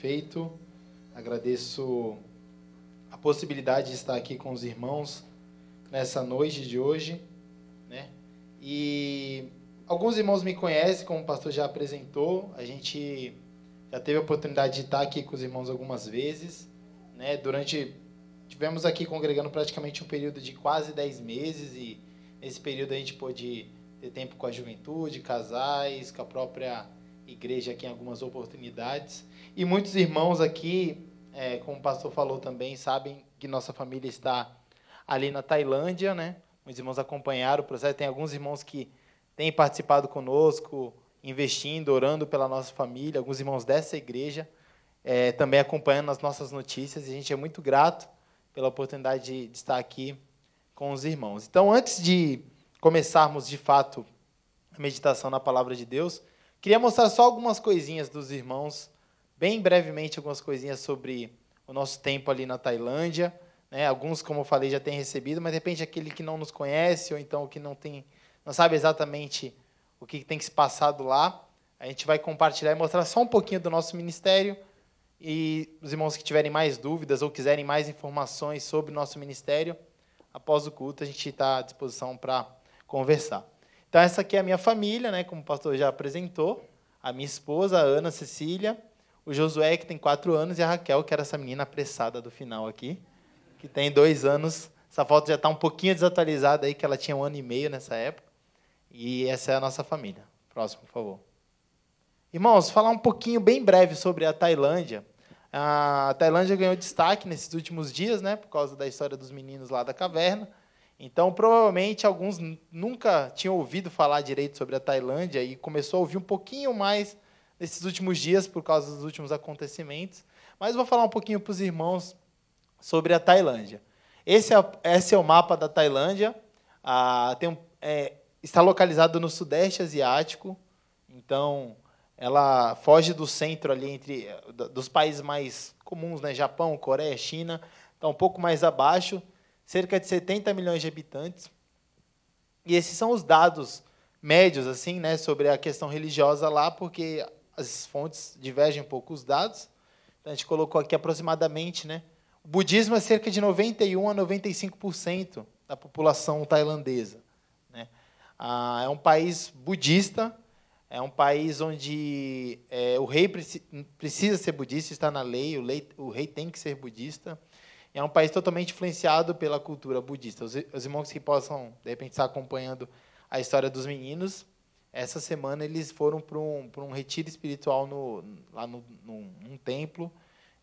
feito. Agradeço a possibilidade de estar aqui com os irmãos nessa noite de hoje, né? E alguns irmãos me conhecem, como o pastor já apresentou, a gente já teve a oportunidade de estar aqui com os irmãos algumas vezes, né? Durante tivemos aqui congregando praticamente um período de quase 10 meses e nesse período a gente pôde ter tempo com a juventude, casais, com a própria igreja aqui em algumas oportunidades. E muitos irmãos aqui, é, como o pastor falou também, sabem que nossa família está ali na Tailândia, né? Os irmãos acompanharam o processo. Tem alguns irmãos que têm participado conosco, investindo, orando pela nossa família, alguns irmãos dessa igreja, é, também acompanhando as nossas notícias. E a gente é muito grato pela oportunidade de, de estar aqui com os irmãos. Então, antes de começarmos de fato a meditação na palavra de Deus, Queria mostrar só algumas coisinhas dos irmãos, bem brevemente algumas coisinhas sobre o nosso tempo ali na Tailândia. Né? Alguns, como eu falei, já têm recebido, mas de repente aquele que não nos conhece ou então que não tem, não sabe exatamente o que tem que se passado lá, a gente vai compartilhar e mostrar só um pouquinho do nosso ministério. E os irmãos que tiverem mais dúvidas ou quiserem mais informações sobre o nosso ministério, após o culto a gente está à disposição para conversar. Então, essa aqui é a minha família, né, como o pastor já apresentou. A minha esposa, a Ana Cecília, o Josué, que tem quatro anos, e a Raquel, que era essa menina apressada do final aqui, que tem dois anos. Essa foto já está um pouquinho desatualizada aí, que ela tinha um ano e meio nessa época. E essa é a nossa família. Próximo, por favor. Irmãos, falar um pouquinho bem breve sobre a Tailândia. A Tailândia ganhou destaque nesses últimos dias, né, por causa da história dos meninos lá da caverna. Então, provavelmente, alguns nunca tinham ouvido falar direito sobre a Tailândia e começou a ouvir um pouquinho mais nesses últimos dias por causa dos últimos acontecimentos. Mas vou falar um pouquinho para os irmãos sobre a Tailândia. Esse é, esse é o mapa da Tailândia. Ah, tem um, é, está localizado no Sudeste Asiático, então ela foge do centro ali entre é, dos países mais comuns, né? Japão, Coreia, China, está um pouco mais abaixo cerca de 70 milhões de habitantes. E esses são os dados médios assim, né, sobre a questão religiosa lá, porque as fontes divergem um pouco os dados. Então a gente colocou aqui aproximadamente, né? O budismo é cerca de 91 a 95% da população tailandesa, né? Ah, é um país budista, é um país onde é, o rei preci precisa ser budista, está na lei, o, lei, o rei tem que ser budista é um país totalmente influenciado pela cultura budista. Os, os irmãos que possam, de repente, estar acompanhando a história dos meninos, essa semana eles foram para um, para um retiro espiritual no, lá no, num, num templo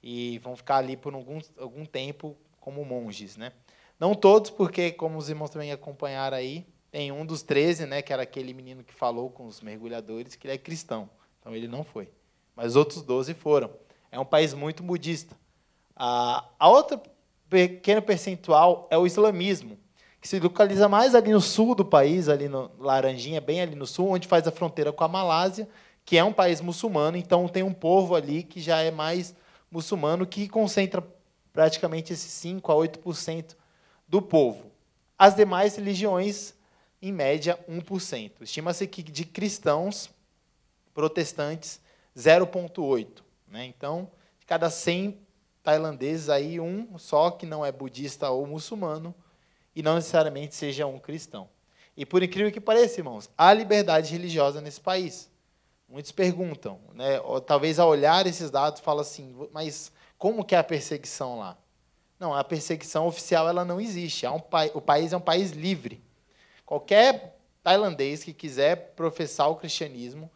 e vão ficar ali por algum, algum tempo como monges. Né? Não todos, porque, como os irmãos também acompanharam aí, tem um dos 13, né, que era aquele menino que falou com os mergulhadores, que ele é cristão. Então ele não foi. Mas os outros 12 foram. É um país muito budista. A, a outra pequeno percentual é o islamismo, que se localiza mais ali no sul do país, ali no Laranjinha, bem ali no sul, onde faz a fronteira com a Malásia, que é um país muçulmano, então tem um povo ali que já é mais muçulmano, que concentra praticamente esses 5 a 8% do povo. As demais religiões, em média, 1%. Estima-se que de cristãos, protestantes, 0,8%. Né? Então, de cada 100 tailandeses, aí um só que não é budista ou muçulmano e não necessariamente seja um cristão. E por incrível que pareça, irmãos, há liberdade religiosa nesse país. Muitos perguntam, né, talvez ao olhar esses dados fala assim, mas como que é a perseguição lá? Não, a perseguição oficial ela não existe. Um pa... o país é um país livre. Qualquer tailandês que quiser professar o cristianismo,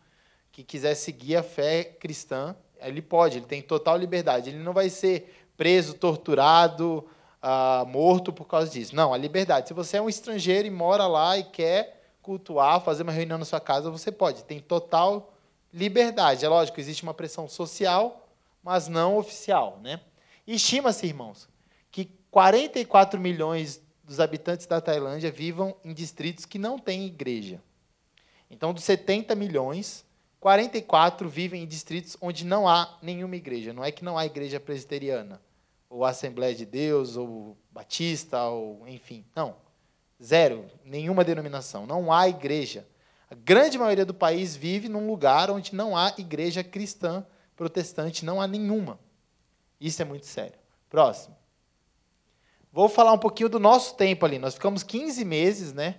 que quiser seguir a fé cristã, ele pode, ele tem total liberdade. Ele não vai ser preso, torturado, uh, morto por causa disso. Não, a liberdade. Se você é um estrangeiro e mora lá e quer cultuar, fazer uma reunião na sua casa, você pode. Tem total liberdade. É lógico, existe uma pressão social, mas não oficial. Né? Estima-se, irmãos, que 44 milhões dos habitantes da Tailândia vivam em distritos que não têm igreja. Então, dos 70 milhões, 44 vivem em distritos onde não há nenhuma igreja. Não é que não há igreja presbiteriana, ou Assembleia de Deus, ou Batista, ou enfim. Não. Zero. Nenhuma denominação. Não há igreja. A grande maioria do país vive num lugar onde não há igreja cristã protestante, não há nenhuma. Isso é muito sério. Próximo. Vou falar um pouquinho do nosso tempo ali. Nós ficamos 15 meses, né?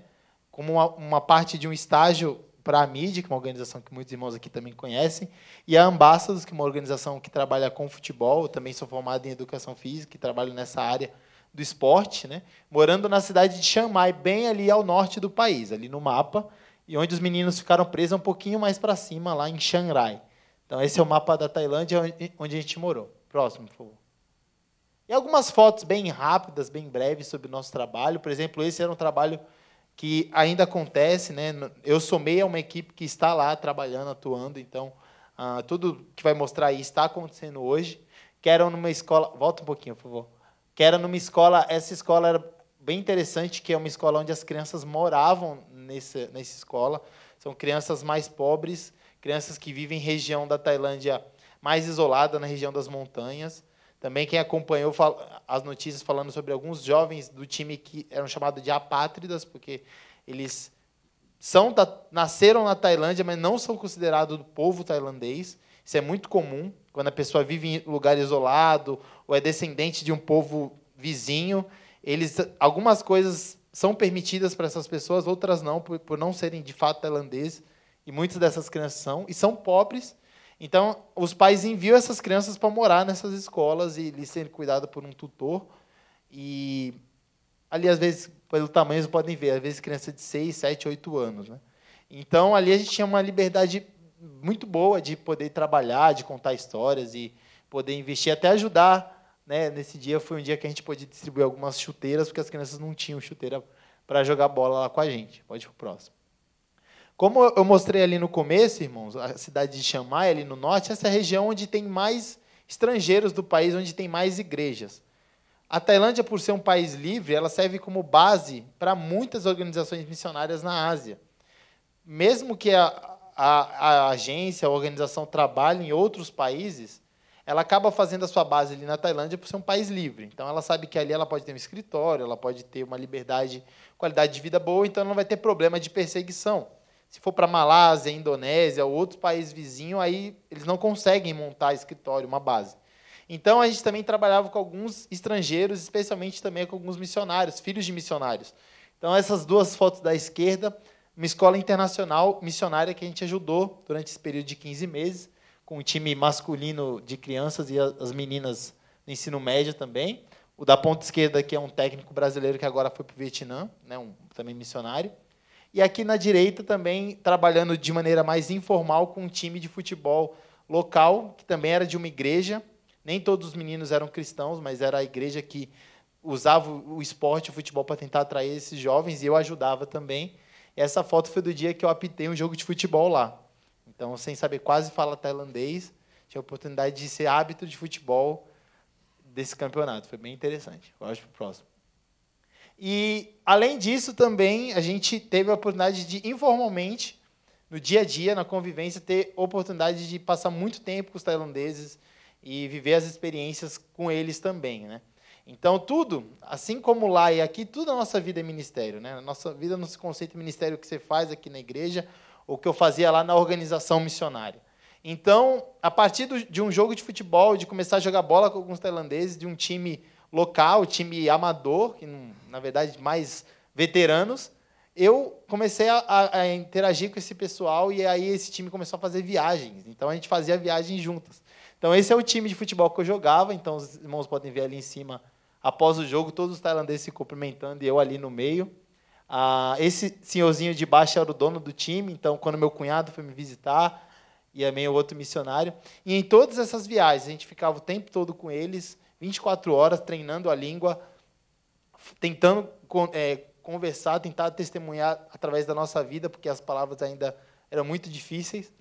Como uma, uma parte de um estágio para a MID, que é uma organização que muitos irmãos aqui também conhecem, e a Ambassadors, que é uma organização que trabalha com futebol, eu também sou formado em educação física e trabalho nessa área do esporte, né? morando na cidade de Chiang Mai, bem ali ao norte do país, ali no mapa, e onde os meninos ficaram presos um pouquinho mais para cima, lá em Chiang Rai. Então, esse é o mapa da Tailândia, onde a gente morou. Próximo, por favor. E algumas fotos bem rápidas, bem breves sobre o nosso trabalho. Por exemplo, esse era um trabalho que ainda acontece, né? Eu somei a uma equipe que está lá trabalhando, atuando, então ah, tudo que vai mostrar aí está acontecendo hoje. Que era numa escola, volta um pouquinho, por favor. Que era numa escola, essa escola era bem interessante, que é uma escola onde as crianças moravam nesse nessa escola. São crianças mais pobres, crianças que vivem em região da Tailândia mais isolada, na região das montanhas. Também quem acompanhou as notícias falando sobre alguns jovens do time que eram chamados de apátridas, porque eles são nasceram na Tailândia, mas não são considerados do povo tailandês. Isso é muito comum quando a pessoa vive em lugar isolado ou é descendente de um povo vizinho. Eles algumas coisas são permitidas para essas pessoas, outras não, por, por não serem de fato tailandeses. E muitas dessas crianças são e são pobres então, os pais enviam essas crianças para morar nessas escolas e eles serem cuidados por um tutor. E ali, às vezes, pelo tamanho, vocês podem ver, às vezes, criança de 6, 7, 8 anos. Né? Então, ali a gente tinha uma liberdade muito boa de poder trabalhar, de contar histórias e poder investir, até ajudar. Né? Nesse dia foi um dia que a gente pôde distribuir algumas chuteiras, porque as crianças não tinham chuteira para jogar bola lá com a gente. Pode ir para o próximo. Como eu mostrei ali no começo, irmãos, a cidade de Xamai, ali no norte, essa é a região onde tem mais estrangeiros do país, onde tem mais igrejas. A Tailândia, por ser um país livre, ela serve como base para muitas organizações missionárias na Ásia. Mesmo que a, a, a, agência, a organização trabalhe em outros países, ela acaba fazendo a sua base ali na Tailândia por ser um país livre. Então, ela sabe que ali ela pode ter um escritório, ela pode ter uma liberdade, qualidade de vida boa, então ela não vai ter problema de perseguição. Se for para Malásia, Indonésia ou outros países vizinhos, aí eles não conseguem montar escritório, uma base. Então a gente também trabalhava com alguns estrangeiros, especialmente também com alguns missionários, filhos de missionários. Então essas duas fotos da esquerda, uma escola internacional missionária que a gente ajudou durante esse período de 15 meses, com um time masculino de crianças e as meninas no ensino médio também. O da ponta esquerda aqui é um técnico brasileiro que agora foi para o Vietnã, né, um, também missionário. E aqui na direita também trabalhando de maneira mais informal com um time de futebol local, que também era de uma igreja. Nem todos os meninos eram cristãos, mas era a igreja que usava o esporte, o futebol, para tentar atrair esses jovens, e eu ajudava também. essa foto foi do dia que eu apitei um jogo de futebol lá. Então, sem saber quase falar tailandês, tinha a oportunidade de ser árbitro de futebol desse campeonato. Foi bem interessante. Eu acho para o próximo. E, além disso, também a gente teve a oportunidade de, informalmente, no dia a dia, na convivência, ter oportunidade de passar muito tempo com os tailandeses e viver as experiências com eles também, né? Então, tudo, assim como lá e aqui, tudo a nossa vida é ministério. Né? A nossa vida não se conceita em ministério que você faz aqui na igreja ou que eu fazia lá na organização missionária. Então, a partir de um jogo de futebol, de começar a jogar bola com alguns tailandeses, de um time local, time amador, que na verdade mais veteranos, eu comecei a, a, a, interagir com esse pessoal e aí esse time começou a fazer viagens. Então a gente fazia viagens juntas. Então esse é o time de futebol que eu jogava. Então os irmãos podem ver ali em cima, após o jogo, todos os tailandeses se cumprimentando e eu ali no meio. Ah, esse senhorzinho de baixo era o dono do time. Então quando meu cunhado foi me visitar e também é o outro missionário, e em todas essas viagens a gente ficava o tempo todo com eles 24 horas treinando a língua, tentando é, conversar, tentar testemunhar através da nossa vida, porque as palavras ainda eram muito difíceis,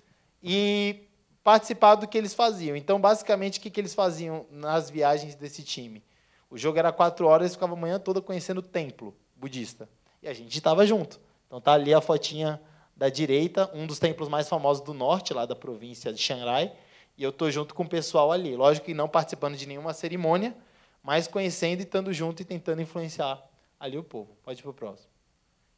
e participar do que eles faziam. Então, basicamente, o que, que eles faziam nas viagens desse time? O jogo era quatro horas, eles ficavam a manhã toda conhecendo o templo budista. E a gente estava junto. Então tá ali a fotinha da direita, um dos templos mais famosos do norte, lá da província de Xangai, e eu estou junto com o pessoal ali. Lógico que não participando de nenhuma cerimônia, mas conhecendo e estando junto e tentando influenciar ali o povo. Pode ir para o próximo.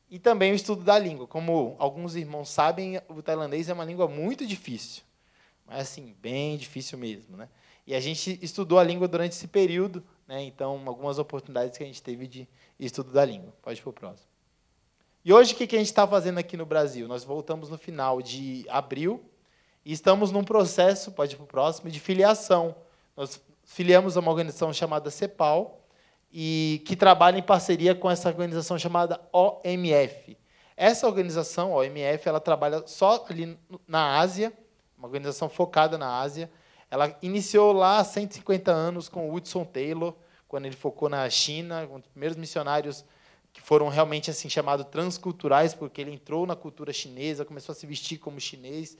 E também o estudo da língua. Como alguns irmãos sabem, o tailandês é uma língua muito difícil. Mas, assim, bem difícil mesmo. Né? E a gente estudou a língua durante esse período, né? então, algumas oportunidades que a gente teve de estudo da língua. Pode ir para o próximo. E hoje, o que a gente está fazendo aqui no Brasil? Nós voltamos no final de abril e estamos num processo, pode ir para o próximo, de filiação. Nós filiamos a uma organização chamada CEPAL, e que trabalha em parceria com essa organização chamada OMF. Essa organização, OMF, ela trabalha só ali na Ásia, uma organização focada na Ásia. Ela iniciou lá há 150 anos com Hudson Taylor, quando ele focou na China, um dos primeiros missionários que foram realmente assim chamados transculturais, porque ele entrou na cultura chinesa, começou a se vestir como chinês,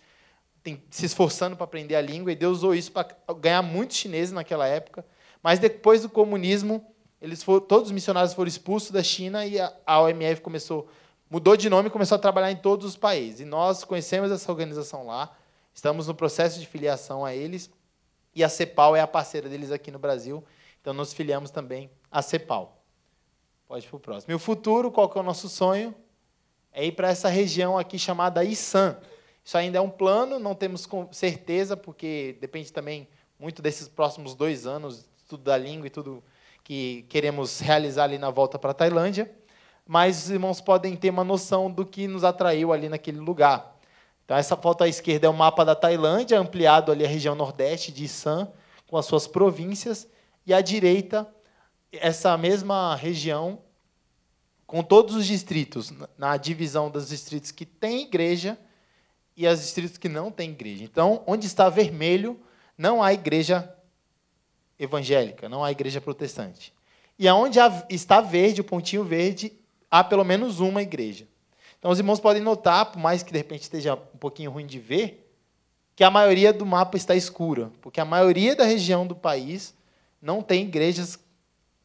tem, se esforçando para aprender a língua, e Deus usou isso para ganhar muitos chineses naquela época. Mas depois do comunismo, eles foram, todos os missionários foram expulsos da China e a, a OMF começou, mudou de nome e começou a trabalhar em todos os países. E nós conhecemos essa organização lá, estamos no processo de filiação a eles, e a CEPAL é a parceira deles aqui no Brasil, então nos filiamos também à CEPAL. Pode ir para o próximo. E o futuro, qual que é o nosso sonho? É ir para essa região aqui chamada Issan. Isso ainda é um plano, não temos certeza, porque depende também muito desses próximos dois anos, tudo da língua e tudo que queremos realizar ali na volta para a Tailândia. Mas os irmãos podem ter uma noção do que nos atraiu ali naquele lugar. Então, essa foto à esquerda é o mapa da Tailândia, ampliado ali a região nordeste de Isan, com as suas províncias. E à direita, essa mesma região, com todos os distritos, na divisão dos distritos que tem igreja e as distritos que não têm igreja. Então, onde está vermelho, não há igreja evangélica, não há igreja protestante. E aonde está verde, o pontinho verde, há pelo menos uma igreja. Então, os irmãos podem notar, por mais que de repente esteja um pouquinho ruim de ver, que a maioria do mapa está escura, porque a maioria da região do país não tem igrejas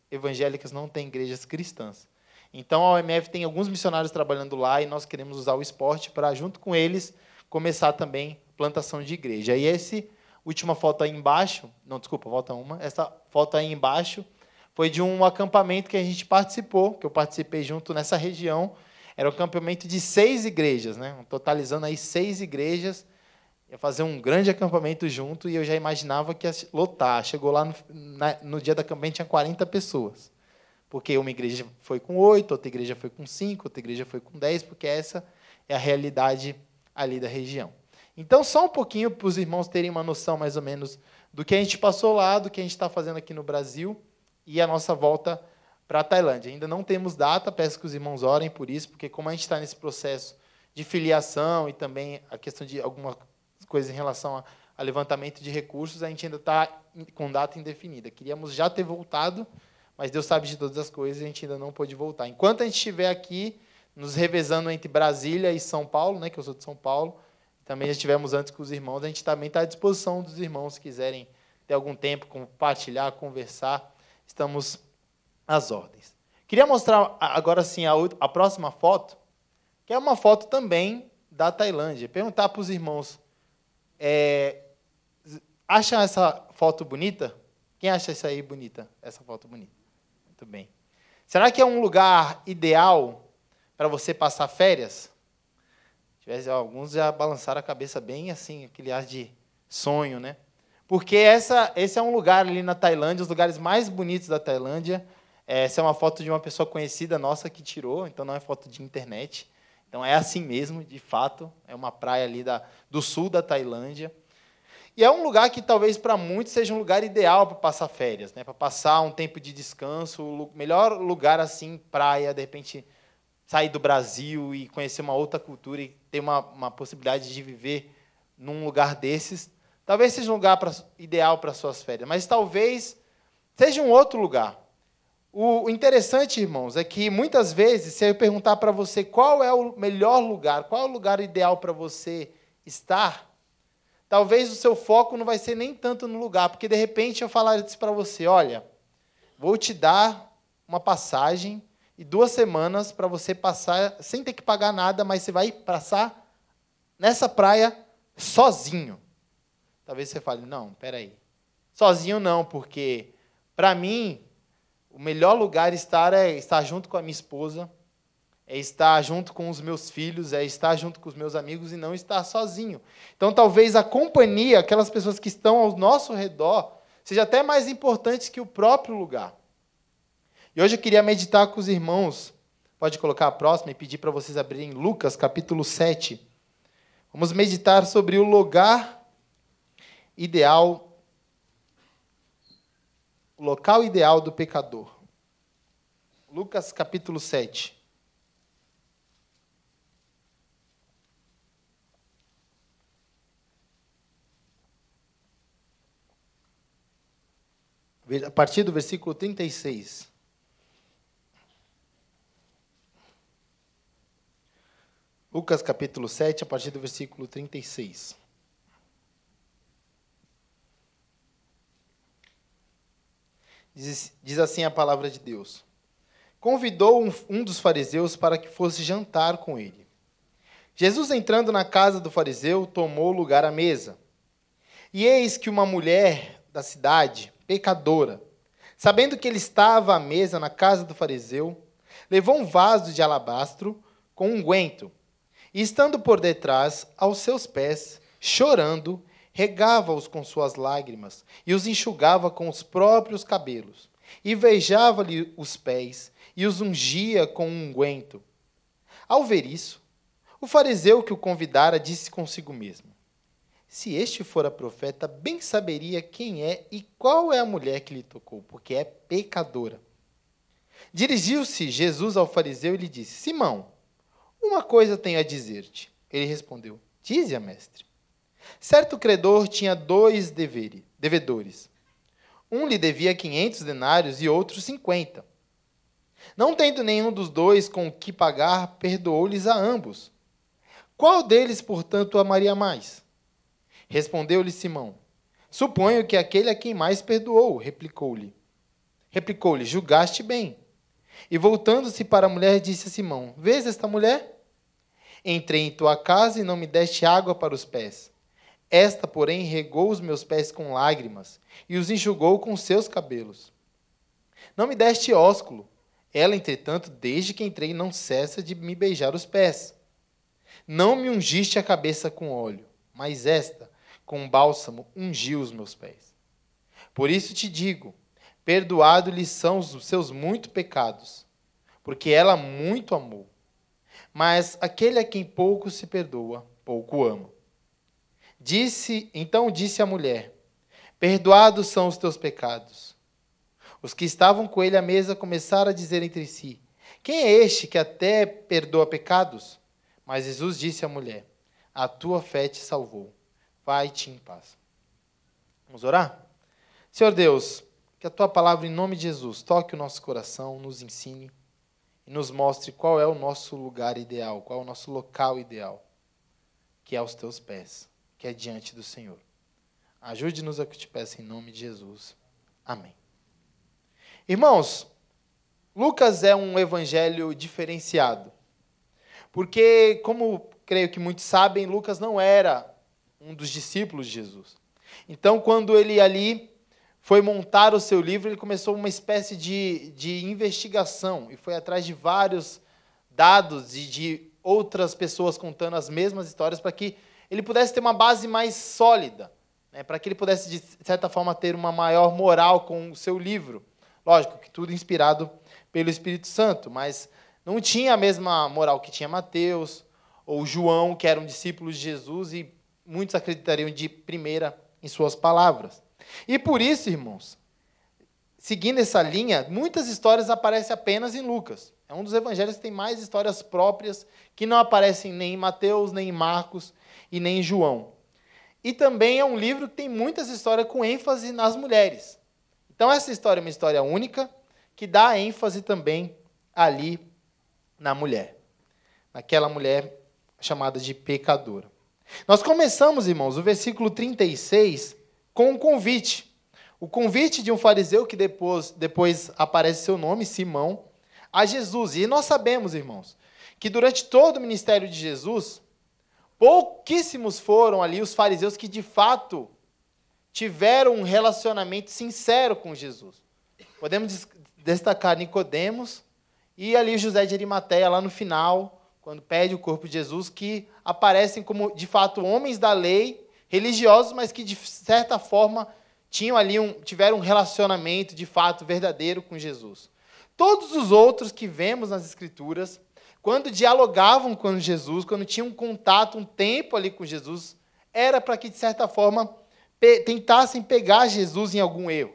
evangélicas, não tem igrejas cristãs. Então, a OMF tem alguns missionários trabalhando lá e nós queremos usar o esporte para, junto com eles, começar também plantação de igreja. E esse última foto aí embaixo, não, desculpa, volta uma, essa foto aí embaixo foi de um acampamento que a gente participou, que eu participei junto nessa região. Era um acampamento de seis igrejas, né? totalizando aí seis igrejas. Ia fazer um grande acampamento junto e eu já imaginava que ia lotar. Chegou lá no, na, no dia do acampamento, tinha 40 pessoas. Porque uma igreja foi com oito, outra igreja foi com cinco, outra igreja foi com dez, porque essa é a realidade ali da região. Então, só um pouquinho para os irmãos terem uma noção mais ou menos do que a gente passou lá, do que a gente está fazendo aqui no Brasil e a nossa volta para a Tailândia. Ainda não temos data, peço que os irmãos orem por isso, porque como a gente está nesse processo de filiação e também a questão de alguma coisa em relação a, a levantamento de recursos, a gente ainda está com data indefinida. Queríamos já ter voltado, mas Deus sabe de todas as coisas e a gente ainda não pôde voltar. Enquanto a gente estiver aqui, nos revezando entre Brasília e São Paulo, né, que eu sou de São Paulo. Também já estivemos antes com os irmãos. A gente também está tá à disposição dos irmãos, se quiserem ter algum tempo, compartilhar, conversar. Estamos às ordens. Queria mostrar agora sim a, a próxima foto, que é uma foto também da Tailândia. Perguntar para os irmãos: é, acham essa foto bonita? Quem acha isso aí bonita? Essa foto bonita. Muito bem. Será que é um lugar ideal para você passar férias? Tivesse alguns já balançaram a cabeça bem assim, aquele ar de sonho, né? Porque essa, esse é um lugar ali na Tailândia, os lugares mais bonitos da Tailândia. É, essa é uma foto de uma pessoa conhecida nossa que tirou, então não é foto de internet. Então é assim mesmo, de fato, é uma praia ali da, do sul da Tailândia. E é um lugar que talvez para muitos seja um lugar ideal para passar férias, né? para passar um tempo de descanso, o melhor lugar assim, praia, de repente sair do Brasil e conhecer uma outra cultura e ter uma, uma possibilidade de viver num lugar desses, talvez seja um lugar pra, ideal para suas férias, mas talvez seja um outro lugar. O, interessante, irmãos, é que muitas vezes, se eu perguntar para você qual é o melhor lugar, qual é o lugar ideal para você estar, talvez o seu foco não vai ser nem tanto no lugar, porque de repente eu falar isso para você: olha, vou te dar uma passagem e duas semanas para você passar sem ter que pagar nada, mas você vai passar nessa praia sozinho. Talvez você fale: não, peraí. Sozinho não, porque para mim o melhor lugar estar é estar junto com a minha esposa, é estar junto com os meus filhos, é estar junto com os meus amigos e não estar sozinho. Então talvez a companhia, aquelas pessoas que estão ao nosso redor, seja até mais importante que o próprio lugar. E hoje eu queria meditar com os irmãos. Pode colocar a próxima e pedir para vocês abrirem Lucas capítulo 7. Vamos meditar sobre o lugar ideal, o local ideal do pecador. Lucas capítulo 7. A partir do versículo 36. Lucas capítulo 7, a partir do versículo 36. Diz, diz assim a palavra de Deus: Convidou um, um dos fariseus para que fosse jantar com ele. Jesus, entrando na casa do fariseu, tomou lugar à mesa. E eis que uma mulher da cidade, pecadora, sabendo que ele estava à mesa na casa do fariseu, levou um vaso de alabastro com unguento. E estando por detrás, aos seus pés, chorando, regava-os com suas lágrimas e os enxugava com os próprios cabelos, e vejava lhe os pés e os ungia com um unguento. Ao ver isso, o fariseu que o convidara disse consigo mesmo: Se este fora profeta, bem saberia quem é e qual é a mulher que lhe tocou, porque é pecadora. Dirigiu-se Jesus ao fariseu e lhe disse: Simão, uma coisa tenho a dizer-te. Ele respondeu: dize mestre. Certo credor tinha dois deveres, devedores. Um lhe devia 500 denários e outro 50. Não tendo nenhum dos dois com o que pagar, perdoou-lhes a ambos. Qual deles, portanto, amaria mais? Respondeu-lhe Simão. Suponho que aquele a quem mais perdoou, replicou-lhe. Replicou-lhe: Julgaste bem. E voltando-se para a mulher, disse a Simão: Vês esta mulher? Entrei em tua casa e não me deste água para os pés. Esta, porém, regou os meus pés com lágrimas e os enxugou com seus cabelos. Não me deste ósculo. Ela, entretanto, desde que entrei, não cessa de me beijar os pés. Não me ungiste a cabeça com óleo, mas esta, com bálsamo, ungiu os meus pés. Por isso te digo: perdoado lhe são os seus muitos pecados, porque ela muito amou. Mas aquele a quem pouco se perdoa, pouco ama. Disse, então disse a mulher: Perdoados são os teus pecados. Os que estavam com ele à mesa começaram a dizer entre si: Quem é este que até perdoa pecados? Mas Jesus disse à mulher: A tua fé te salvou. Vai-te em paz. Vamos orar? Senhor Deus, que a tua palavra, em nome de Jesus, toque o nosso coração, nos ensine e nos mostre qual é o nosso lugar ideal, qual é o nosso local ideal, que é aos teus pés, que é diante do Senhor. Ajude-nos a que te peça em nome de Jesus. Amém. Irmãos, Lucas é um evangelho diferenciado. Porque, como creio que muitos sabem, Lucas não era um dos discípulos de Jesus. Então, quando ele ali foi montar o seu livro, ele começou uma espécie de, de investigação e foi atrás de vários dados e de outras pessoas contando as mesmas histórias para que ele pudesse ter uma base mais sólida, né? para que ele pudesse, de certa forma, ter uma maior moral com o seu livro. Lógico que tudo inspirado pelo Espírito Santo, mas não tinha a mesma moral que tinha Mateus ou João, que eram discípulos de Jesus e muitos acreditariam de primeira em suas palavras. E por isso, irmãos, seguindo essa linha, muitas histórias aparecem apenas em Lucas. É um dos evangelhos que tem mais histórias próprias que não aparecem nem em Mateus, nem em Marcos e nem em João. E também é um livro que tem muitas histórias com ênfase nas mulheres. Então essa história é uma história única que dá ênfase também ali na mulher, naquela mulher chamada de pecadora. Nós começamos, irmãos, o versículo 36 com um convite. O convite de um fariseu que depois, depois aparece seu nome, Simão, a Jesus. E nós sabemos, irmãos, que durante todo o ministério de Jesus, pouquíssimos foram ali os fariseus que de fato tiveram um relacionamento sincero com Jesus. Podemos destacar Nicodemos e ali José de Arimateia lá no final, quando pede o corpo de Jesus, que aparecem como de fato homens da lei religiosos, mas que de certa forma tinham ali um, tiveram um relacionamento de fato verdadeiro com Jesus. Todos os outros que vemos nas Escrituras, quando dialogavam com Jesus, quando tinham um contato, um tempo ali com Jesus, era para que de certa forma pe tentassem pegar Jesus em algum erro.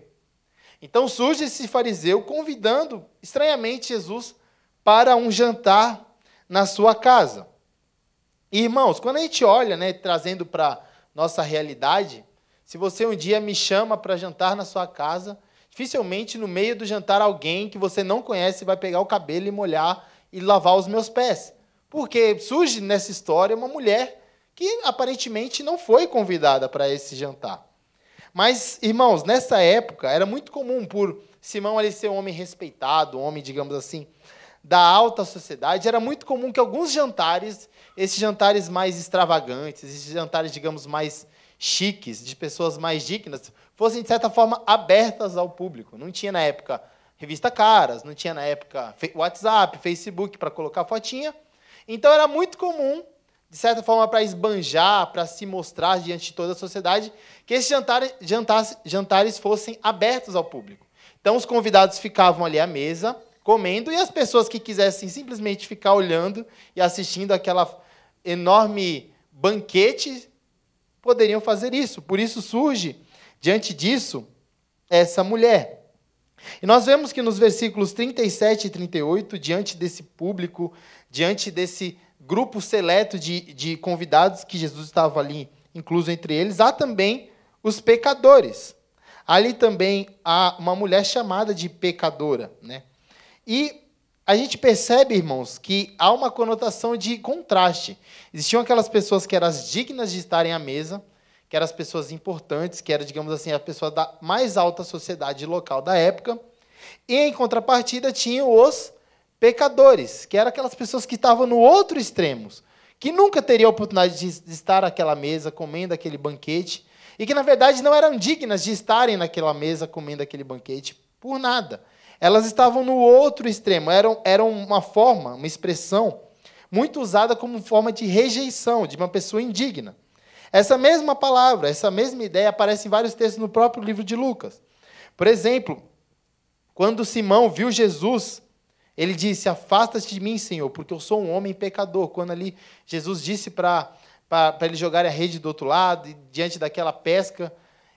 Então surge esse fariseu convidando estranhamente Jesus para um jantar na sua casa. irmãos, quando a gente olha, né, trazendo para nossa realidade, se você um dia me chama para jantar na sua casa, dificilmente no meio do jantar alguém que você não conhece vai pegar o cabelo e molhar e lavar os meus pés. Porque surge nessa história uma mulher que aparentemente não foi convidada para esse jantar. Mas, irmãos, nessa época era muito comum por Simão ali ser um homem respeitado, um homem, digamos assim, da alta sociedade, era muito comum que alguns jantares esses jantares mais extravagantes, esses jantares, digamos, mais chiques, de pessoas mais dignas, fossem, de certa forma, abertas ao público. Não tinha, na época, revista Caras, não tinha, na época, WhatsApp, Facebook para colocar fotinha. Então, era muito comum, de certa forma, para esbanjar, para se mostrar diante de toda a sociedade, que esses jantares, jantares, jantares fossem abertos ao público. Então, os convidados ficavam ali à mesa, comendo e as pessoas que quisessem simplesmente ficar olhando e assistindo aquela enorme banquete poderiam fazer isso. Por isso surge diante disso essa mulher. E nós vemos que nos versículos 37 e 38, diante desse público, diante desse grupo seleto de, de convidados que Jesus estava ali incluso entre eles, há também os pecadores. Ali também há uma mulher chamada de pecadora, né? E a gente percebe, irmãos, que há uma conotação de contraste. Existiam aquelas pessoas que eram dignas de estarem à mesa, que eram as pessoas importantes, que eram, digamos assim, a pessoa da mais alta sociedade local da época. E em contrapartida tinham os pecadores, que eram aquelas pessoas que estavam no outro extremo, que nunca teriam a oportunidade de estar àquela mesa, comendo aquele banquete, e que na verdade não eram dignas de estarem naquela mesa, comendo aquele banquete por nada. Elas estavam no outro extremo, eram, eram uma forma, uma expressão muito usada como forma de rejeição de uma pessoa indigna. Essa mesma palavra, essa mesma ideia aparece em vários textos no próprio livro de Lucas. Por exemplo, quando Simão viu Jesus, ele disse: Afasta-te de mim, Senhor, porque eu sou um homem pecador. Quando ali Jesus disse para ele jogar a rede do outro lado, diante daquela pesca.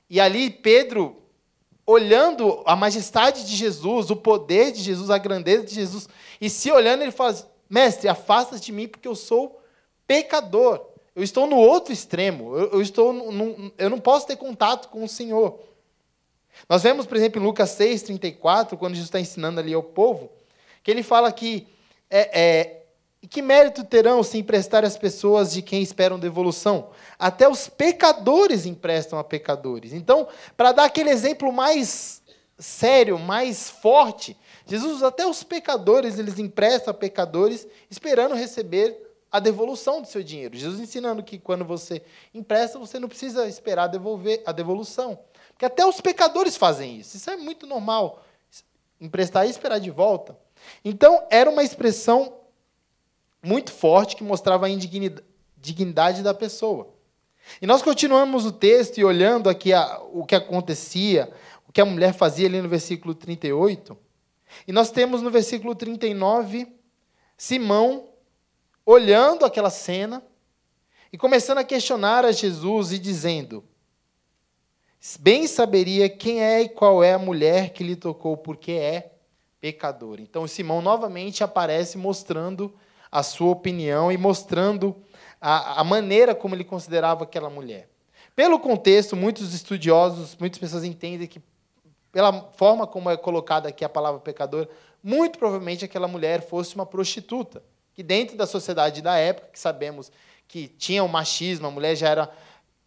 E ali Pedro olhando a majestade de Jesus, o poder de Jesus, a grandeza de Jesus, e se olhando, ele fala: Mestre, afasta de mim, porque eu sou pecador. Eu estou no outro extremo. Eu, eu estou num, eu não posso ter contato com o Senhor. Nós vemos, por exemplo, em Lucas 6, 34, quando Jesus está ensinando ali ao povo, que ele fala que é, é, e que mérito terão se emprestar às pessoas de quem esperam devolução? Até os pecadores emprestam a pecadores. Então, para dar aquele exemplo mais sério, mais forte, Jesus até os pecadores eles emprestam a pecadores, esperando receber a devolução do seu dinheiro. Jesus ensinando que quando você empresta, você não precisa esperar devolver a devolução. Porque até os pecadores fazem isso. Isso é muito normal. Emprestar e esperar de volta. Então, era uma expressão muito forte que mostrava a indignidade da pessoa. E nós continuamos o texto e olhando aqui a, o que acontecia, o que a mulher fazia ali no versículo 38. E nós temos no versículo 39 Simão olhando aquela cena e começando a questionar a Jesus e dizendo: Bem saberia quem é e qual é a mulher que lhe tocou, porque é pecador. Então Simão novamente aparece mostrando a sua opinião e mostrando a, a maneira como ele considerava aquela mulher. Pelo contexto, muitos estudiosos, muitas pessoas entendem que, pela forma como é colocada aqui a palavra pecador, muito provavelmente aquela mulher fosse uma prostituta, que dentro da sociedade da época, que sabemos que tinha o machismo, a mulher já era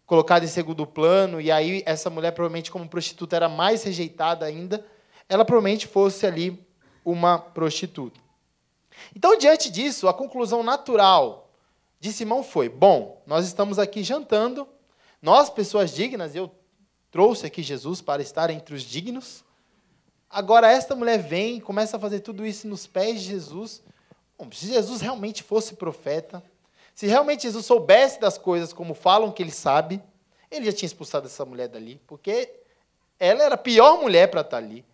colocada em segundo plano, e aí essa mulher provavelmente como prostituta era mais rejeitada ainda, ela provavelmente fosse ali uma prostituta. Então, diante disso, a conclusão natural de Simão foi: bom, nós estamos aqui jantando, nós, pessoas dignas, eu trouxe aqui Jesus para estar entre os dignos. Agora, esta mulher vem, começa a fazer tudo isso nos pés de Jesus. Bom, se Jesus realmente fosse profeta, se realmente Jesus soubesse das coisas como falam que ele sabe, ele já tinha expulsado essa mulher dali, porque ela era a pior mulher para estar ali.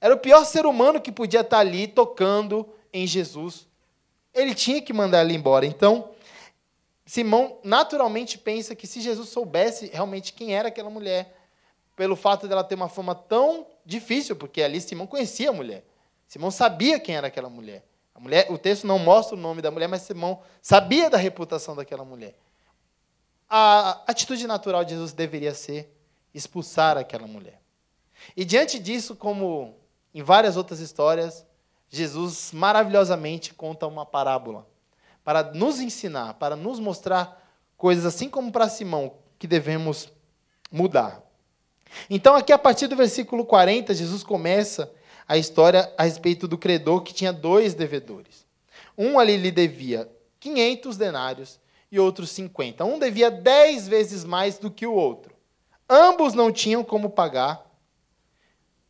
Era o pior ser humano que podia estar ali tocando em Jesus, ele tinha que mandar ela embora. Então, Simão naturalmente pensa que se Jesus soubesse realmente quem era aquela mulher, pelo fato dela ter uma fama tão difícil, porque ali Simão conhecia a mulher. Simão sabia quem era aquela mulher. A mulher, o texto não mostra o nome da mulher, mas Simão sabia da reputação daquela mulher. A atitude natural de Jesus deveria ser expulsar aquela mulher. E diante disso, como em várias outras histórias, Jesus maravilhosamente conta uma parábola para nos ensinar, para nos mostrar coisas, assim como para Simão, que devemos mudar. Então, aqui a partir do versículo 40, Jesus começa a história a respeito do credor que tinha dois devedores. Um ali lhe devia 500 denários e outro 50. Um devia 10 vezes mais do que o outro. Ambos não tinham como pagar,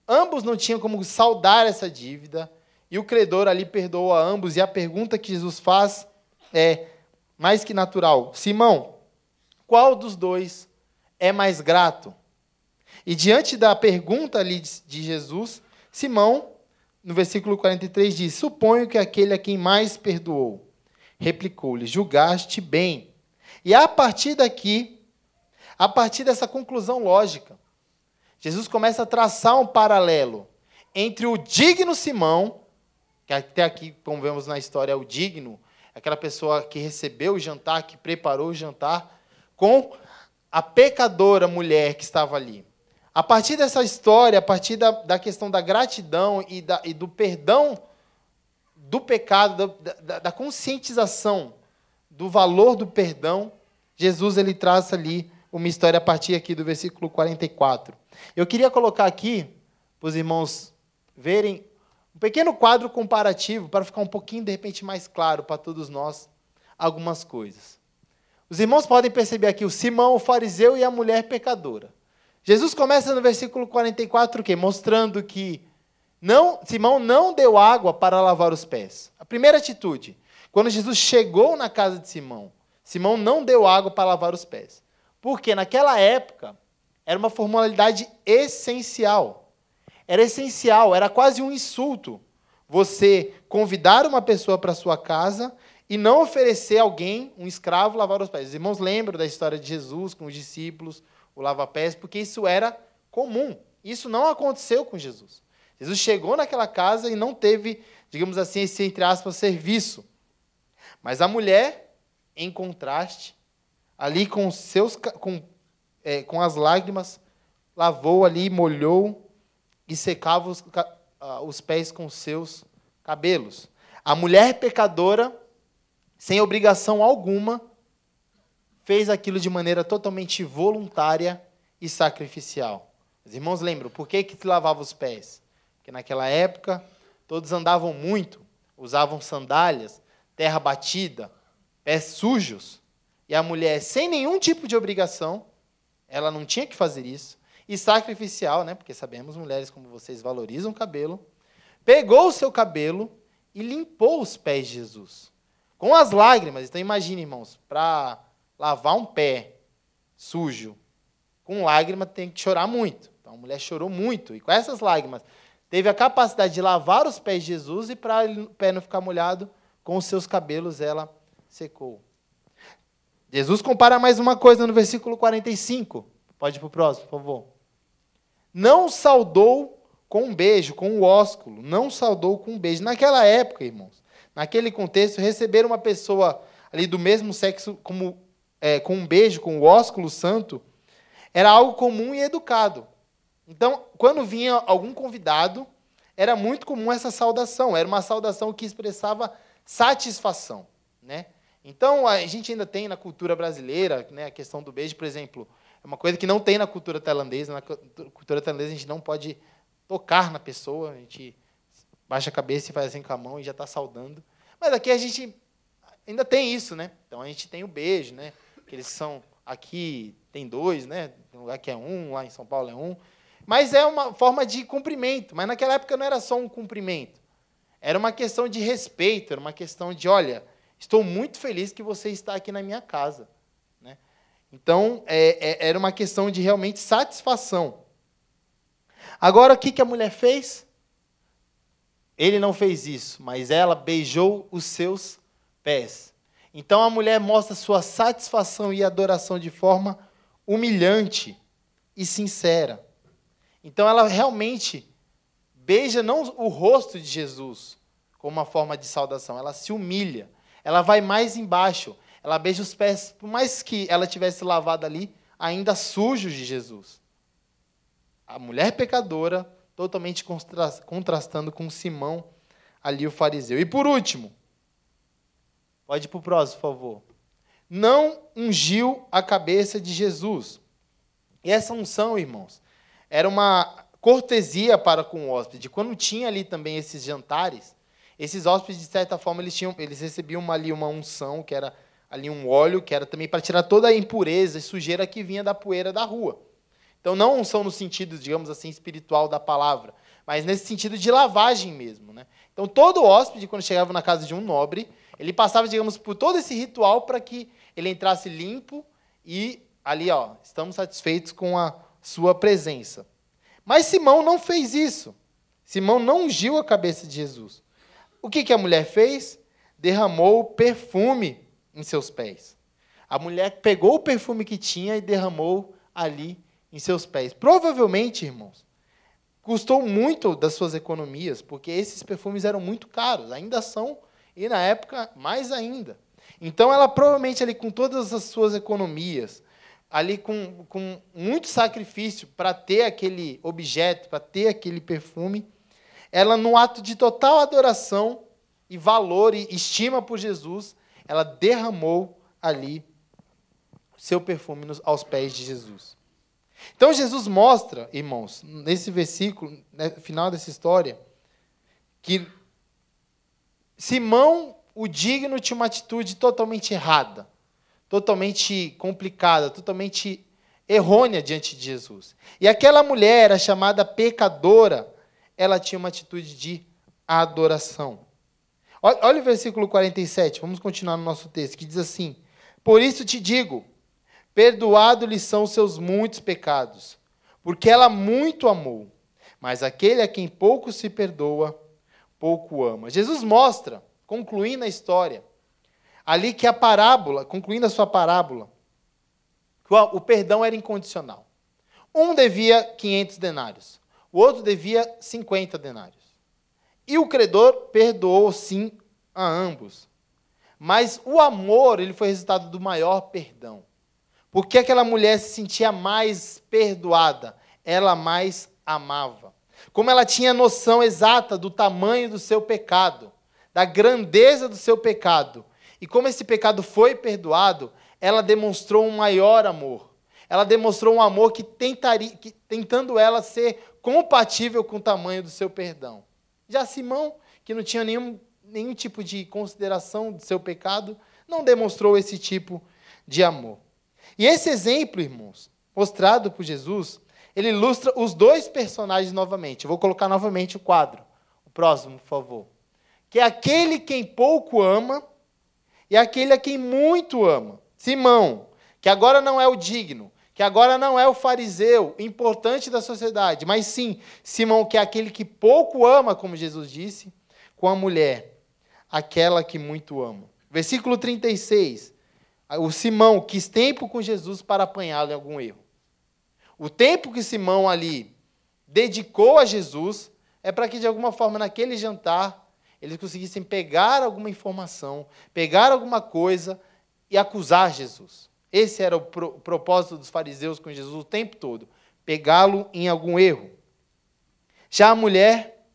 ambos não tinham como saldar essa dívida e o credor ali perdoa a ambos, e a pergunta que Jesus faz é mais que natural: Simão, qual dos dois é mais grato? E diante da pergunta ali de Jesus, Simão, no versículo 43, diz: Suponho que aquele a quem mais perdoou. Replicou-lhe: Julgaste bem. E a partir daqui, a partir dessa conclusão lógica, Jesus começa a traçar um paralelo entre o digno Simão que até aqui, como vemos na história, é o digno, aquela pessoa que recebeu o jantar, que preparou o jantar, com a pecadora mulher que estava ali. A partir dessa história, a partir da, da questão da gratidão e, da, e do perdão do pecado, da, da, da conscientização do valor do perdão, Jesus ele traça ali uma história a partir aqui do versículo 44. Eu queria colocar aqui, para os irmãos verem um pequeno quadro comparativo para ficar um pouquinho, de repente, mais claro para todos nós algumas coisas. Os irmãos podem perceber aqui o Simão, o fariseu e a mulher pecadora. Jesus começa no versículo 44 mostrando que não, Simão não deu água para lavar os pés. A primeira atitude, quando Jesus chegou na casa de Simão, Simão não deu água para lavar os pés. Porque naquela época era uma formalidade essencial. Era essencial, era quase um insulto você convidar uma pessoa para sua casa e não oferecer alguém, um escravo, lavar os pés. Os irmãos lembram da história de Jesus com os discípulos, o lava-pés, porque isso era comum. Isso não aconteceu com Jesus. Jesus chegou naquela casa e não teve, digamos assim, esse, entre aspas, serviço. Mas a mulher, em contraste, ali com, seus, com, é, com as lágrimas, lavou ali, molhou e secava os, os pés com seus cabelos. A mulher pecadora, sem obrigação alguma, fez aquilo de maneira totalmente voluntária e sacrificial. Os irmãos lembram por que, que se lavava os pés? Porque naquela época todos andavam muito, usavam sandálias, terra batida, pés sujos. E a mulher, sem nenhum tipo de obrigação, ela não tinha que fazer isso e sacrificial, né? Porque sabemos mulheres como vocês valorizam o cabelo. Pegou o seu cabelo e limpou os pés de Jesus com as lágrimas. Então imagine, irmãos, para lavar um pé sujo com lágrima tem que chorar muito. Então a mulher chorou muito e com essas lágrimas teve a capacidade de lavar os pés de Jesus e para o pé não ficar molhado, com os seus cabelos ela secou. Jesus compara mais uma coisa no versículo 45. Pode ir para o próximo, por favor. Não saudou com um beijo, com o um ósculo, não saudou com um beijo. Naquela época, irmãos, naquele contexto, receber uma pessoa ali do mesmo sexo como, é, com um beijo, com o um ósculo santo, era algo comum e educado. Então, quando vinha algum convidado, era muito comum essa saudação, era uma saudação que expressava satisfação, né? Então, a gente ainda tem na cultura brasileira né, a questão do beijo, por exemplo, é uma coisa que não tem na cultura tailandesa. Na cultura tailandesa, a gente não pode tocar na pessoa. A gente baixa a cabeça e faz assim com a mão e já está saudando. Mas aqui a gente ainda tem isso, né? Então, a gente tem o beijo, né? Que eles são... Aqui tem dois, né? Tem um lugar que é um, lá em São Paulo é um. Mas é uma forma de cumprimento. Mas naquela época não era só um cumprimento. Era uma questão de respeito, era uma questão de, olha, estou muito feliz que você está aqui na minha casa. Então, é, é, era uma questão de realmente satisfação. Agora, o que, que a mulher fez? Ele não fez isso, mas ela beijou os seus pés. Então, a mulher mostra sua satisfação e adoração de forma humilhante e sincera. Então, ela realmente beija não o rosto de Jesus como uma forma de saudação, ela se humilha, ela vai mais embaixo, ela beija os pés, por mais que ela tivesse lavado ali, ainda sujos de Jesus. A mulher pecadora, totalmente contrastando com Simão, ali o fariseu. E por último, pode ir para o próximo, por favor. Não ungiu a cabeça de Jesus. E essa unção, irmãos, era uma cortesia para com o hóspede. Quando tinha ali também esses jantares, esses hóspedes, de certa forma, eles, tinham, eles recebiam ali uma unção que era ali um óleo que era também para tirar toda a impureza e sujeira que vinha da poeira da rua. Então, não unção no sentido, digamos assim, espiritual da palavra, mas nesse sentido de lavagem mesmo. Né? Então, todo hóspede, quando chegava na casa de um nobre, ele passava, digamos, por todo esse ritual para que ele entrasse limpo e ali, ó, estamos satisfeitos com a sua presença. Mas Simão não fez isso. Simão não ungiu a cabeça de Jesus. O que, que a mulher fez? Derramou perfume em seus pés. A mulher pegou o perfume que tinha e derramou ali em seus pés. Provavelmente, irmãos, custou muito das suas economias, porque esses perfumes eram muito caros, ainda são, e na época mais ainda. Então ela provavelmente ali com todas as suas economias, ali com, com muito sacrifício para ter aquele objeto, para ter aquele perfume, ela no ato de total adoração e valor e estima por Jesus, ela derramou ali seu perfume nos, aos pés de Jesus. Então Jesus mostra, irmãos, nesse versículo, no né, final dessa história, que Simão o digno tinha uma atitude totalmente errada, totalmente complicada, totalmente errônea diante de Jesus. E aquela mulher, a chamada pecadora, ela tinha uma atitude de adoração. Olha, olha o versículo 47, vamos continuar no nosso texto, que diz assim: Por isso te digo, perdoado lhe são seus muitos pecados, porque ela muito amou. Mas aquele a quem pouco se perdoa, pouco ama. Jesus mostra, concluindo a história, ali que a parábola, concluindo a sua parábola, que o perdão era incondicional. Um devia 500 denários, o outro devia 50 denários. E o credor perdoou sim a ambos. Mas o amor, ele foi resultado do maior perdão. Porque aquela mulher se sentia mais perdoada, ela mais amava. Como ela tinha noção exata do tamanho do seu pecado, da grandeza do seu pecado, e como esse pecado foi perdoado, ela demonstrou um maior amor. Ela demonstrou um amor que, tentaria, que tentando ela ser compatível com o tamanho do seu perdão. Já Simão, que não tinha nenhum, nenhum tipo de consideração do seu pecado, não demonstrou esse tipo de amor. E esse exemplo, irmãos, mostrado por Jesus, ele ilustra os dois personagens novamente. Eu vou colocar novamente o quadro. O próximo, por favor. Que é aquele quem pouco ama e aquele a quem muito ama. Simão, que agora não é o digno, que agora não é o fariseu importante da sociedade, mas sim Simão, que é aquele que pouco ama, como Jesus disse, com a mulher, aquela que muito ama. Versículo 36. O Simão quis tempo com Jesus para apanhá-lo em algum erro. O tempo que Simão ali dedicou a Jesus é para que, de alguma forma, naquele jantar, eles conseguissem pegar alguma informação, pegar alguma coisa e acusar Jesus. Esse era o pro propósito dos fariseus com Jesus o tempo todo: pegá-lo em algum erro. Já a mulher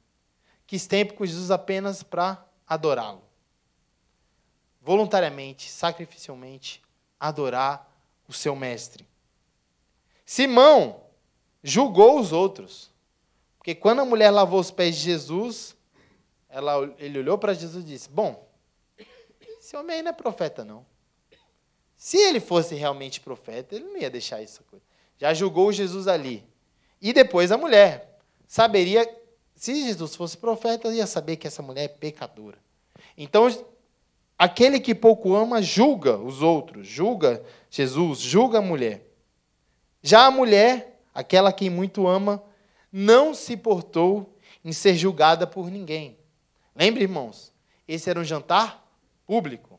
quis tempo com Jesus apenas para adorá-lo. Voluntariamente, sacrificialmente, adorar o seu mestre. Simão julgou os outros. Porque quando a mulher lavou os pés de Jesus, ela, ele olhou para Jesus e disse: Bom, esse homem aí não é profeta, não. Se ele fosse realmente profeta, ele não ia deixar isso. Já julgou Jesus ali. E depois a mulher. Saberia, se Jesus fosse profeta, ia saber que essa mulher é pecadora. Então, aquele que pouco ama julga os outros, julga Jesus, julga a mulher. Já a mulher, aquela que muito ama, não se portou em ser julgada por ninguém. Lembre, irmãos, esse era um jantar público.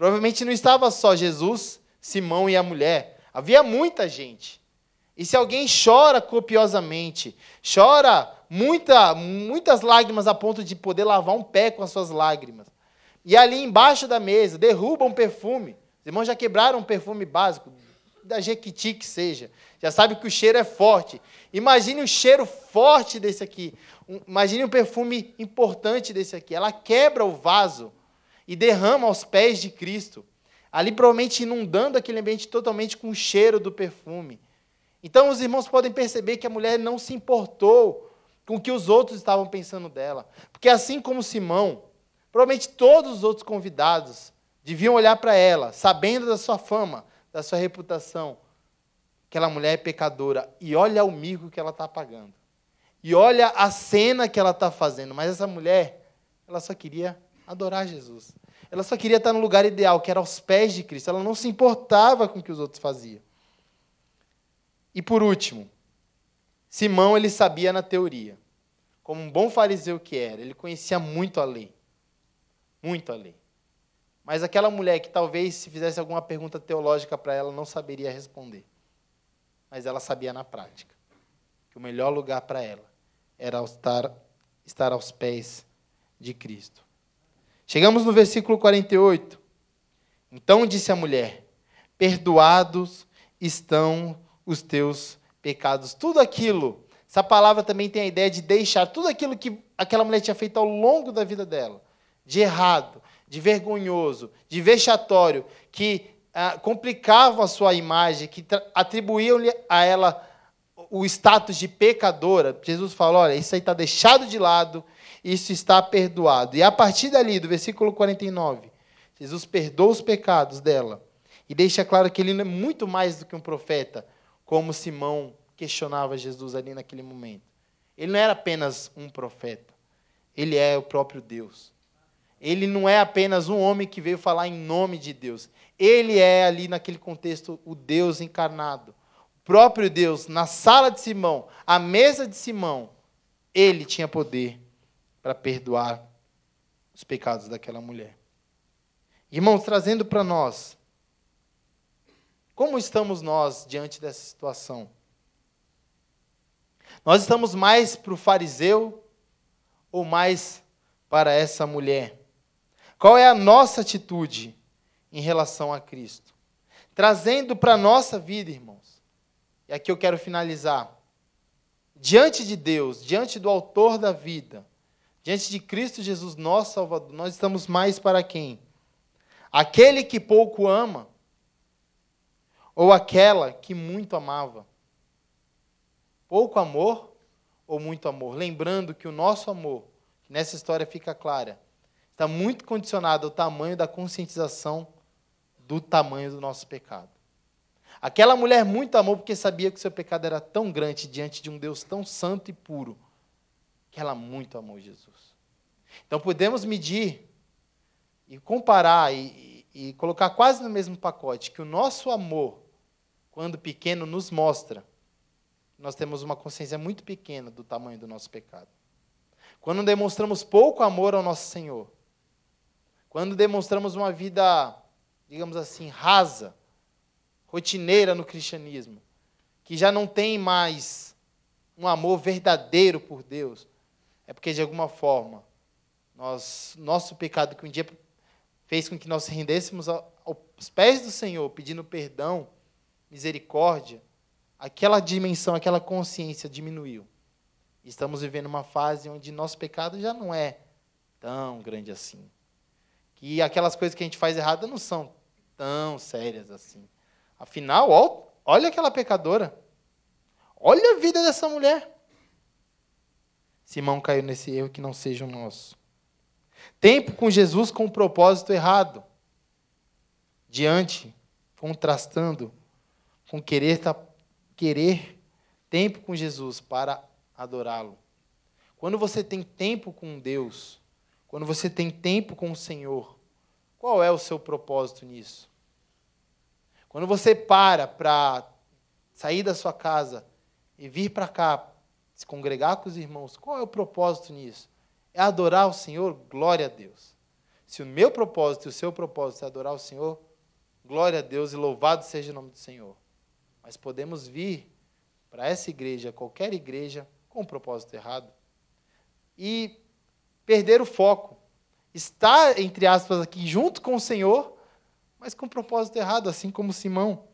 Provavelmente não estava só Jesus, Simão e a mulher. Havia muita gente. E se alguém chora copiosamente, chora muita, muitas lágrimas a ponto de poder lavar um pé com as suas lágrimas, e ali embaixo da mesa derruba um perfume, os irmãos já quebraram um perfume básico, da Jequiti que seja, já sabe que o cheiro é forte. Imagine o um cheiro forte desse aqui, um, imagine um perfume importante desse aqui. Ela quebra o vaso e derrama aos pés de Cristo, ali provavelmente inundando aquele ambiente totalmente com o cheiro do perfume. Então os irmãos podem perceber que a mulher não se importou com o que os outros estavam pensando dela. Porque assim como Simão, provavelmente todos os outros convidados deviam olhar para ela, sabendo da sua fama, da sua reputação. Aquela mulher é pecadora. E olha o mico que ela está pagando. E olha a cena que ela está fazendo. Mas essa mulher, ela só queria adorar Jesus. Ela só queria estar no lugar ideal, que era aos pés de Cristo. Ela não se importava com o que os outros faziam. E por último, Simão ele sabia na teoria. Como um bom fariseu que era, ele conhecia muito a lei. Muito a lei. Mas aquela mulher que talvez se fizesse alguma pergunta teológica para ela, não saberia responder. Mas ela sabia na prática que o melhor lugar para ela era estar, estar aos pés de Cristo. Chegamos no versículo 48. Então disse a mulher: Perdoados estão os teus pecados. Tudo aquilo. Essa palavra também tem a ideia de deixar tudo aquilo que aquela mulher tinha feito ao longo da vida dela, de errado, de vergonhoso, de vexatório, que ah, a sua imagem, que atribuíam-lhe a ela o status de pecadora. Jesus falou: olha, isso aí está deixado de lado isso está perdoado. E a partir dali, do versículo 49, Jesus perdoa os pecados dela e deixa claro que ele não é muito mais do que um profeta, como Simão questionava Jesus ali naquele momento. Ele não era apenas um profeta, ele é o próprio Deus. Ele não é apenas um homem que veio falar em nome de Deus. Ele é ali naquele contexto o Deus encarnado. O próprio Deus na sala de Simão, à mesa de Simão, ele tinha poder para perdoar os pecados daquela mulher. Irmãos, trazendo para nós, como estamos nós diante dessa situação? Nós estamos mais para o fariseu ou mais para essa mulher? Qual é a nossa atitude em relação a Cristo? Trazendo para a nossa vida, irmãos, e aqui eu quero finalizar. Diante de Deus, diante do Autor da vida, Diante de Cristo Jesus, nosso Salvador, nós estamos mais para quem? Aquele que pouco ama ou aquela que muito amava? Pouco amor ou muito amor? Lembrando que o nosso amor, que nessa história fica clara, está muito condicionado ao tamanho da conscientização do tamanho do nosso pecado. Aquela mulher muito amou porque sabia que seu pecado era tão grande diante de um Deus tão santo e puro que ela muito amou Jesus. Então podemos medir e comparar e, e, e colocar quase no mesmo pacote que o nosso amor, quando pequeno, nos mostra que nós temos uma consciência muito pequena do tamanho do nosso pecado. Quando demonstramos pouco amor ao nosso Senhor, quando demonstramos uma vida, digamos assim, rasa, rotineira no cristianismo, que já não tem mais um amor verdadeiro por Deus, é porque, de alguma forma, nós, nosso pecado que um dia fez com que nós rendêssemos aos pés do Senhor, pedindo perdão, misericórdia, aquela dimensão, aquela consciência diminuiu. Estamos vivendo uma fase onde nosso pecado já não é tão grande assim. Que aquelas coisas que a gente faz errada não são tão sérias assim. Afinal, olha aquela pecadora. Olha a vida dessa mulher. Simão caiu nesse erro que não seja o nosso. Tempo com Jesus com o um propósito errado. Diante, contrastando com querer, tá, querer tempo com Jesus para adorá-lo. Quando você tem tempo com Deus, quando você tem tempo com o Senhor, qual é o seu propósito nisso? Quando você para para sair da sua casa e vir para cá se congregar com os irmãos, qual é o propósito nisso? É adorar o Senhor? Glória a Deus. Se o meu propósito e o seu propósito é adorar o Senhor, glória a Deus e louvado seja o nome do Senhor. Mas podemos vir para essa igreja, qualquer igreja, com um propósito errado e perder o foco. Estar, entre aspas, aqui junto com o Senhor, mas com um propósito errado, assim como Simão.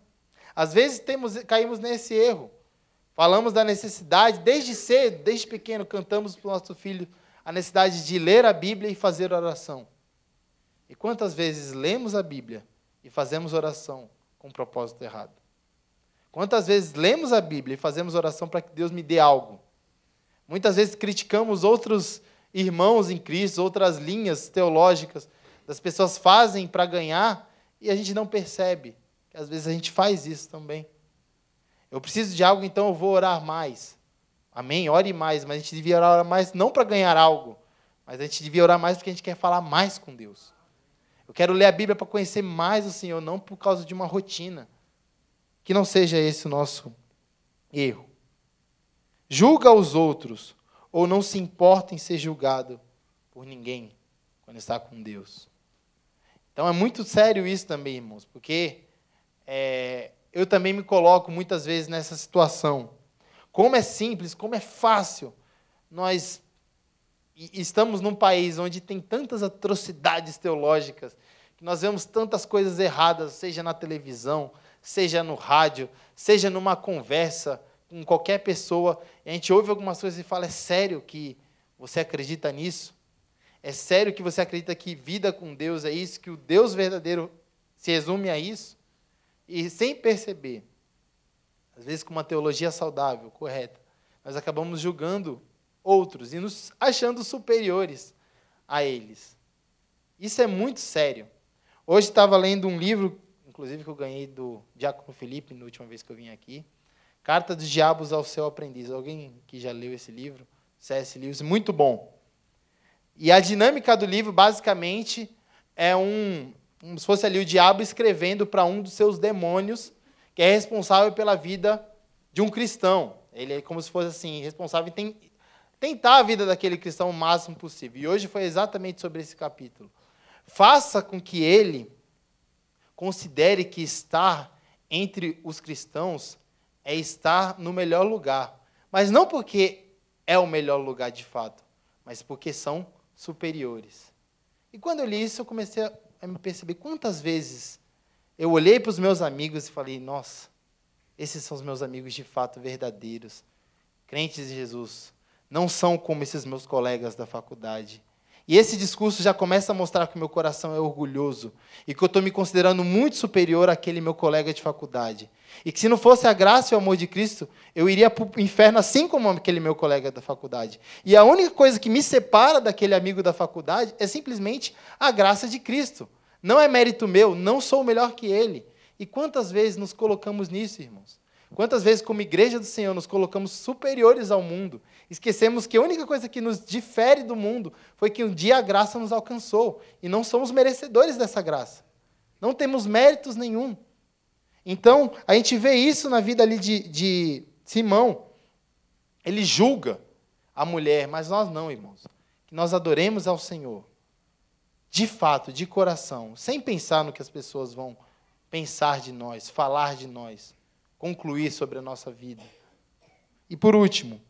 Às vezes temos, caímos nesse erro. Falamos da necessidade, desde cedo, desde pequeno, cantamos para o nosso filho a necessidade de ler a Bíblia e fazer oração. E quantas vezes lemos a Bíblia e fazemos oração com um propósito errado? Quantas vezes lemos a Bíblia e fazemos oração para que Deus me dê algo? Muitas vezes criticamos outros irmãos em Cristo, outras linhas teológicas das pessoas fazem para ganhar e a gente não percebe. Que às vezes a gente faz isso também. Eu preciso de algo, então eu vou orar mais. Amém? Ore mais, mas a gente devia orar mais não para ganhar algo, mas a gente devia orar mais porque a gente quer falar mais com Deus. Eu quero ler a Bíblia para conhecer mais o Senhor, não por causa de uma rotina. Que não seja esse o nosso erro. Julga os outros, ou não se importa em ser julgado por ninguém quando está com Deus. Então é muito sério isso também, irmãos, porque é, eu também me coloco muitas vezes nessa situação. Como é simples, como é fácil nós estamos num país onde tem tantas atrocidades teológicas, que nós vemos tantas coisas erradas, seja na televisão, seja no rádio, seja numa conversa com qualquer pessoa, a gente ouve algumas coisas e fala: é sério que você acredita nisso? É sério que você acredita que vida com Deus é isso? Que o Deus verdadeiro se resume a isso? e sem perceber, às vezes com uma teologia saudável, correta, nós acabamos julgando outros e nos achando superiores a eles. Isso é muito sério. Hoje estava lendo um livro, inclusive que eu ganhei do Diácono Felipe na última vez que eu vim aqui, Carta dos Diabos ao Seu Aprendiz. Alguém que já leu esse livro? C.S. Lewis, muito bom. E a dinâmica do livro, basicamente, é um como se fosse ali o diabo escrevendo para um dos seus demônios, que é responsável pela vida de um cristão. Ele é como se fosse assim, responsável em tentar a vida daquele cristão o máximo possível. E hoje foi exatamente sobre esse capítulo. Faça com que ele considere que estar entre os cristãos é estar no melhor lugar. Mas não porque é o melhor lugar de fato, mas porque são superiores. E quando eu li isso, eu comecei a eu me perceber quantas vezes eu olhei para os meus amigos e falei: nossa, esses são os meus amigos de fato verdadeiros, crentes de Jesus. Não são como esses meus colegas da faculdade. E esse discurso já começa a mostrar que o meu coração é orgulhoso e que eu estou me considerando muito superior àquele meu colega de faculdade. E que se não fosse a graça e o amor de Cristo, eu iria para o inferno assim como aquele meu colega da faculdade. E a única coisa que me separa daquele amigo da faculdade é simplesmente a graça de Cristo. Não é mérito meu, não sou melhor que ele. E quantas vezes nos colocamos nisso, irmãos? Quantas vezes, como igreja do Senhor, nos colocamos superiores ao mundo, esquecemos que a única coisa que nos difere do mundo foi que um dia a graça nos alcançou e não somos merecedores dessa graça. Não temos méritos nenhum. Então, a gente vê isso na vida ali de, de Simão. Ele julga a mulher, mas nós não, irmãos. Que nós adoremos ao Senhor, de fato, de coração, sem pensar no que as pessoas vão pensar de nós, falar de nós concluir sobre a nossa vida. E por último,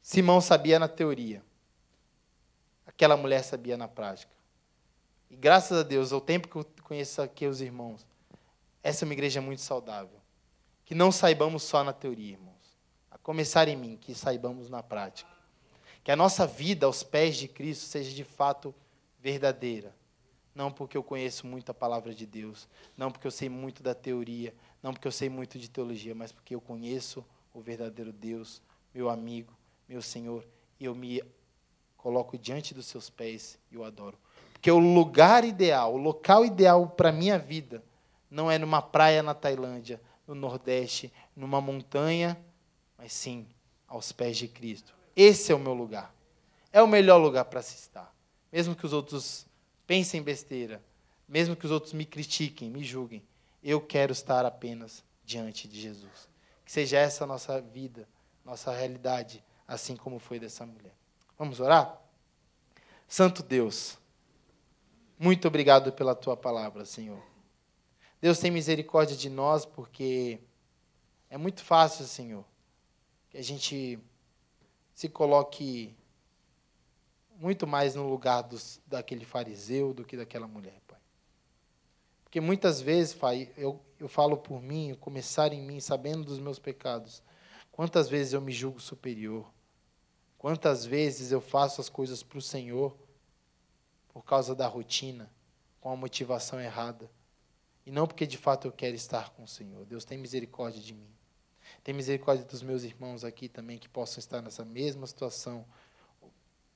Simão sabia na teoria, aquela mulher sabia na prática. E graças a Deus, ao tempo que eu conheço aqui os irmãos, essa é uma igreja muito saudável. Que não saibamos só na teoria, irmãos. A começar em mim, que saibamos na prática. Que a nossa vida aos pés de Cristo seja de fato verdadeira. Não porque eu conheço muito a palavra de Deus, não porque eu sei muito da teoria, não porque eu sei muito de teologia, mas porque eu conheço o verdadeiro Deus, meu amigo, meu Senhor, e eu me coloco diante dos seus pés e o adoro. Porque o lugar ideal, o local ideal para minha vida não é numa praia na Tailândia, no Nordeste, numa montanha, mas sim aos pés de Cristo. Esse é o meu lugar. É o melhor lugar para se estar. Mesmo que os outros pensem besteira, mesmo que os outros me critiquem, me julguem, eu quero estar apenas diante de Jesus. Que seja essa a nossa vida, nossa realidade, assim como foi dessa mulher. Vamos orar? Santo Deus, muito obrigado pela tua palavra, Senhor. Deus tem misericórdia de nós porque é muito fácil, Senhor, que a gente se coloque muito mais no lugar dos, daquele fariseu do que daquela mulher. Porque muitas vezes, Pai, eu, eu falo por mim, começar em mim, sabendo dos meus pecados. Quantas vezes eu me julgo superior? Quantas vezes eu faço as coisas para o Senhor por causa da rotina, com a motivação errada? E não porque de fato eu quero estar com o Senhor. Deus tem misericórdia de mim. Tem misericórdia dos meus irmãos aqui também que possam estar nessa mesma situação,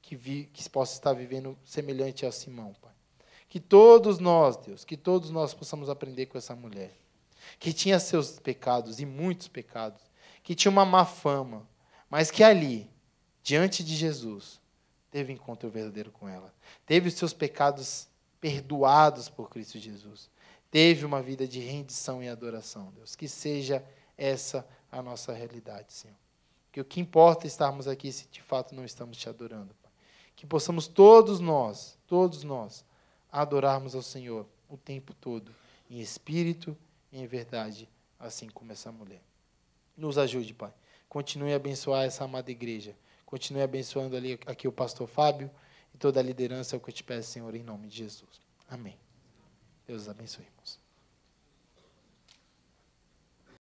que, vi, que possam estar vivendo semelhante a Simão, Pai. Que todos nós, Deus, que todos nós possamos aprender com essa mulher, que tinha seus pecados e muitos pecados, que tinha uma má fama, mas que ali, diante de Jesus, teve encontro verdadeiro com ela, teve os seus pecados perdoados por Cristo Jesus, teve uma vida de rendição e adoração, Deus. Que seja essa a nossa realidade, Senhor. Que o que importa é estarmos aqui se de fato não estamos te adorando, Pai. Que possamos todos nós, todos nós, adorarmos ao Senhor o tempo todo, em espírito e em verdade, assim como essa mulher. Nos ajude, Pai. Continue a abençoar essa amada igreja. Continue abençoando ali aqui o pastor Fábio e toda a liderança, é o que eu te peço, Senhor, em nome de Jesus. Amém. Deus abençoe, irmãos.